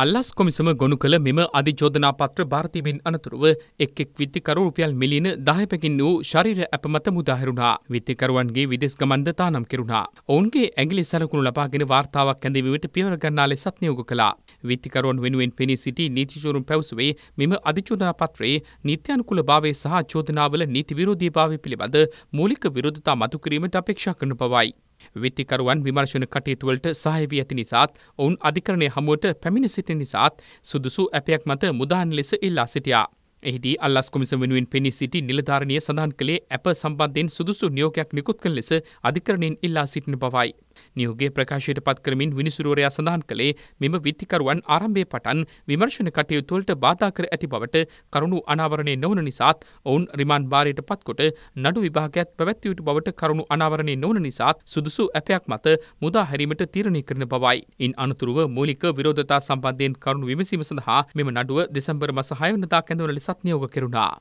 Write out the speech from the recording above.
අල්ලස් කොමිසම ගොුණු කළ මෙම අධිචෝදනාපත්‍ර භාර්තිමෙන් අනතුරුව එක් එක් විත්තිකරු රුපියල් මිලින දාහපැකින් වූ ශරීර ඇපමත මුදාහරුණා විත්තිකරුවන්ගේ විදෙස් ගමන්ද තානම් කෙරුණා. ඔවුන්ගේ ඇගිලි සැලකුණු ලබාගෙන වාර්තාවක් ඇඳවීමට පියවරගන්නා ලෙසත් නියෝග කළා. විත්තිකරුවන් වෙනුවෙන් පෙනී සිටි නීතිචෝරුම් පැවසුවේ මෙම අධිචෝදනාපත්‍රයේ නිත්‍යනුකුල භාවේ සහ චෝදනාවල නීති විරෝධී භාවය පිළිබඳ මූලික විරෝධතා මතුකිරීමට අපේක්ෂා කරන පවයි. විත්තිකරුවන් විමර්ශන කටයුතුවලට සහය වී ඇති නිසාත් ඔවුන් අධිකරණය හමුවට පැමිණ සිටි නිසාත් සුදුසු ඇපයක් මත මුදාහන් ලෙස ඉල්ලා සිටියා. එහිදී අල්ලස් කොමිසම වෙනුවෙන් පෙනී සිටි නිලධාරණය සඳහන් කළේ ඇප සම්බන්ධයෙන් සුදුසු නියෝගයක් නිකුත් කළ ලෙස අධිකරණයෙන් ඉල්ලා සිටින බවයි. නියෝගේ ප්‍රකාශයට පත් කරමින් විනිසුරුවරයා සඳහන් කළේ මෙම විත්තිකරුවන් ආරම්භය පටන් විමර්ශන කටයුතුවලට බාධා කර ඇති බවට කරුණු අනාවරණය නොවන නිසාත් ඔවුන් රිමාන් භාරයට පත්කොට නඩු විභාගයක් පැවැත්වියයුතු බවට කරුණු අනාවරණය නොවන නිසාත් සුදුසු ඇපයක් මත මුදා හැරීමට තීරණය කරන බවයි. ඉන් අනතුරුව මූලික විරෝධතා සම්බන්ධයෙන් කරුණු විමසීම සඳහා මෙම නඩුව දෙසම්බර මස හයවනතා කැඳවන ලෙසත් නියෝග කෙරුණා.